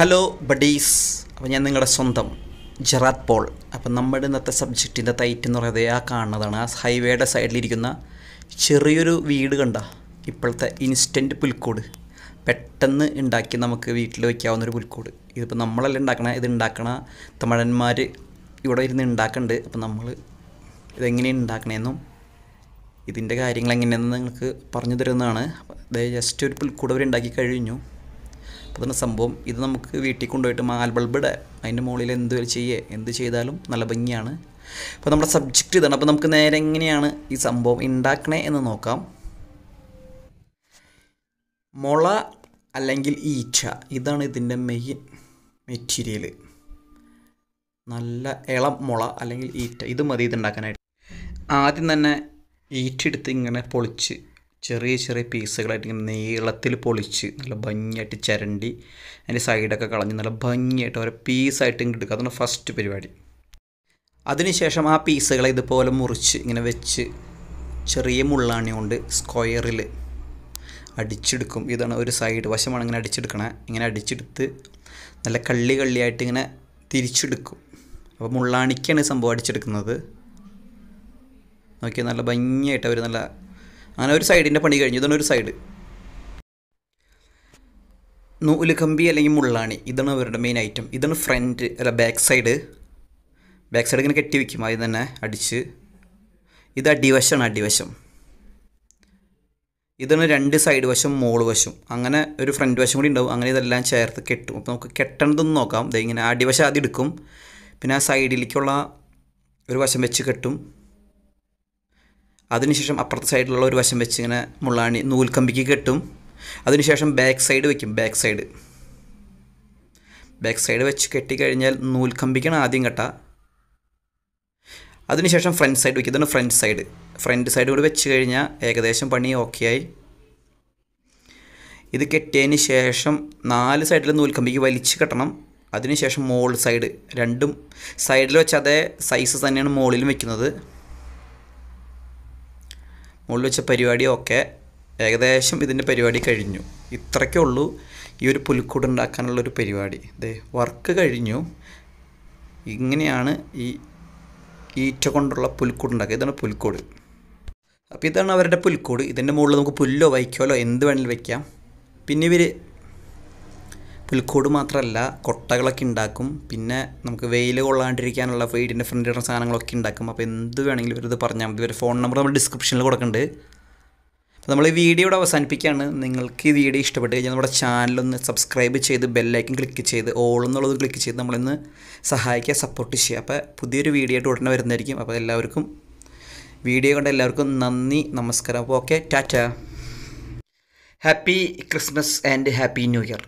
hello buddies അപ്പോൾ ഞാൻ നിങ്ങളുടെ സ്വന്തം ജെറാത്ത് പോൾ അപ്പം നമ്മുടെ ഇന്നത്തെ സബ്ജക്റ്റ് തൈറ്റ് എന്ന് പറയുന്നത് ആ കാണുന്നതാണ് ആ ഹൈവേയുടെ സൈഡിലിരിക്കുന്ന ചെറിയൊരു വീട് കണ്ട ഇപ്പോഴത്തെ ഇൻസ്റ്റൻറ്റ് പുൽക്കോട് പെട്ടെന്ന് ഉണ്ടാക്കി നമുക്ക് വീട്ടിൽ വയ്ക്കാവുന്ന ഒരു പുൽക്കോട് ഇതിപ്പോൾ നമ്മളല്ല ഉണ്ടാക്കണ ഇത് ഉണ്ടാക്കണ തമിഴന്മാർ ഇവിടെ ഇരുന്ന് ഉണ്ടാക്കുന്നുണ്ട് അപ്പം നമ്മൾ ഇതെങ്ങനെയാണ് ഉണ്ടാക്കണമെന്നും ഇതിൻ്റെ കാര്യങ്ങൾ എങ്ങനെയാണെന്ന് നിങ്ങൾക്ക് പറഞ്ഞു തരുന്നതാണ് ജസ്റ്റ് ഒരു പുൽക്കൂട് അവർ ഉണ്ടാക്കി കഴിഞ്ഞു അതാണ് സംഭവം ഇത് നമുക്ക് വീട്ടിൽ കൊണ്ടുപോയിട്ട് മാൽ ബൾബിടെ അതിൻ്റെ മുകളിൽ എന്ത് ചെയ്യേ എന്ത് ചെയ്താലും നല്ല ഭംഗിയാണ് അപ്പോൾ നമ്മുടെ സബ്ജക്റ്റ് ഇതാണ് അപ്പോൾ നമുക്ക് നേരെ എങ്ങനെയാണ് ഈ സംഭവം ഉണ്ടാക്കണേ എന്ന് നോക്കാം മുള അല്ലെങ്കിൽ ഈച്ച ഇതാണ് ഇതിൻ്റെ മെയിൻ മെറ്റീരിയൽ നല്ല ഇളം മുള അല്ലെങ്കിൽ ഈറ്റ ഇത് മതി ഇതുണ്ടാക്കാനായിട്ട് ആദ്യം തന്നെ ഈറ്റെടുത്ത് ഇങ്ങനെ പൊളിച്ച് ചെറിയ ചെറിയ പീസുകളായിട്ട് ഇങ്ങനെ നീളത്തിൽ പൊളിച്ച് നല്ല ഭംഗിയായിട്ട് ചിരണ്ടി അതിൻ്റെ സൈഡൊക്കെ കളഞ്ഞ് നല്ല ഭംഗിയായിട്ട് ഓരോ പീസായിട്ട് ഇങ്ങനെ എടുക്കുക അതാണ് ഫസ്റ്റ് പരിപാടി അതിനുശേഷം ആ പീസുകളെ ഇതുപോലെ മുറിച്ച് ഇങ്ങനെ വെച്ച് ചെറിയ മുള്ളാണി കൊണ്ട് സ്ക്വയറിൽ അടിച്ചെടുക്കും ഇതാണ് ഒരു സൈഡ് വശമാണ് ഇങ്ങനെ അടിച്ചെടുക്കണേ ഇങ്ങനെ അടിച്ചെടുത്ത് നല്ല കള്ളി കള്ളിയായിട്ട് ഇങ്ങനെ തിരിച്ചെടുക്കും അപ്പോൾ മുള്ളാണിക്കാണ് സംഭവം അടിച്ചെടുക്കുന്നത് നോക്കിയാൽ നല്ല ഭംഗിയായിട്ട് അവർ നല്ല അങ്ങനെ ഒരു സൈഡിൻ്റെ പണി കഴിഞ്ഞു ഇതാണ് ഒരു സൈഡ് നൂല് കമ്പി അല്ലെങ്കിൽ മുള്ളാണി ഇതാണ് അവരുടെ മെയിൻ ഐറ്റം ഇതാണ് ഫ്രണ്ട് അല്ല ബാക്ക് സൈഡ് ബാക്ക് സൈഡ് ഇങ്ങനെ കെട്ടി വയ്ക്കും ആദ്യം തന്നെ അടിച്ച് ഇത് അടിവശമാണ് അടിവശം ഇതാണ് രണ്ട് സൈഡ് വശം മോൾ വശം അങ്ങനെ ഒരു ഫ്രണ്ട് വശം കൂടി ഉണ്ടാവും അങ്ങനെ ഇതെല്ലാം ചേർത്ത് കെട്ടും അപ്പോൾ നമുക്ക് കെട്ടേണ്ടതെന്ന് നോക്കാം ഇതിങ്ങനെ അടിവശം ആദ്യം എടുക്കും പിന്നെ ആ സൈഡിലേക്കുള്ള ഒരു വശം വെച്ച് കെട്ടും അതിനുശേഷം അപ്പുറത്തെ സൈഡിലുള്ള ഒരു വശം വെച്ച് ഇങ്ങനെ മുള്ളാണി നൂൽക്കമ്പിക്ക് കെട്ടും അതിനുശേഷം ബാക്ക് സൈഡ് വെക്കും ബാക്ക് സൈഡ് ബാക്ക് സൈഡ് വെച്ച് കെട്ടിക്കഴിഞ്ഞാൽ നൂൽക്കമ്പിക്കാണ് ആദ്യം കെട്ട അതിനുശേഷം ഫ്രണ്ട് സൈഡ് വയ്ക്കും ഇതാണ് ഫ്രണ്ട് സൈഡ് ഫ്രണ്ട് സൈഡ് കൂടി വെച്ച് കഴിഞ്ഞാൽ ഏകദേശം പണി ഓക്കെ ആയി ഇത് കെട്ടിയതിന് ശേഷം നാല് സൈഡിൽ നൂൽക്കമ്പിക്ക് വലിച്ച് കെട്ടണം അതിനുശേഷം മോൾ സൈഡ് രണ്ടും സൈഡിൽ വെച്ച് അതേ സൈസ് തന്നെയാണ് മോളിലും വെക്കുന്നത് മുകളിൽ വെച്ച പരിപാടിയൊക്കെ ഏകദേശം ഇതിൻ്റെ പരിപാടി കഴിഞ്ഞു ഇത്രയ്ക്കേ ഉള്ളൂ ഈ ഒരു പുലിക്കൂട് ഉണ്ടാക്കാനുള്ളൊരു പരിപാടി ഇതേ വർക്ക് കഴിഞ്ഞു ഇങ്ങനെയാണ് ഈ ഈറ്റ കൊണ്ടുള്ള പുൽക്കൂട് ഉണ്ടാക്കുക ഇതാണ് പുൽക്കൂട് അപ്പോൾ ഇതാണ് അവരുടെ പുൽക്കൂട് ഇതിൻ്റെ മുകളിൽ നമുക്ക് പുല്ലോ വൈക്കോലോ എന്ത് വേണമെങ്കിലും വയ്ക്കാം പിന്നെ ഇവർ പുൽക്കൂട് മാത്രമല്ല കൊട്ടകളൊക്കെ ഉണ്ടാക്കും പിന്നെ നമുക്ക് വെയിൽ കൊള്ളാണ്ടിരിക്കാനുള്ള വീടിൻ്റെ ഫ്രണ്ട് ഇടുന്ന സാധനങ്ങളൊക്കെ ഉണ്ടാക്കും അപ്പോൾ എന്ത് വേണമെങ്കിലും ഇവരിത് പറഞ്ഞാൽ മതി ഇവരുടെ ഫോൺ നമ്പർ നമ്മൾ ഡിസ്ക്രിപ്ഷനിൽ കൊടുക്കുന്നുണ്ട് അപ്പോൾ നമ്മൾ ഈ വീഡിയോ ഇവിടെ അവസാനിപ്പിക്കുകയാണ് നിങ്ങൾക്ക് ഈ വീഡിയോ ഇഷ്ടപ്പെട്ട് കഴിഞ്ഞാൽ നമ്മുടെ ചാനലൊന്ന് സബ്സ്ക്രൈബ് ചെയ്ത് ബെല്ലൈക്കും ക്ലിക്ക് ചെയ്ത് ഓൾ എന്നുള്ളത് ക്ലിക്ക് ചെയ്ത് നമ്മളൊന്ന് സഹായിക്കുക സപ്പോർട്ട് ചെയ്യുക അപ്പോൾ പുതിയൊരു വീഡിയോ ആയിട്ട് ഉടനെ വരുന്നതായിരിക്കും അപ്പോൾ എല്ലാവർക്കും വീഡിയോ കണ്ട എല്ലാവർക്കും നന്ദി നമസ്കാരം അപ്പോൾ okay tata happy Christmas and happy new year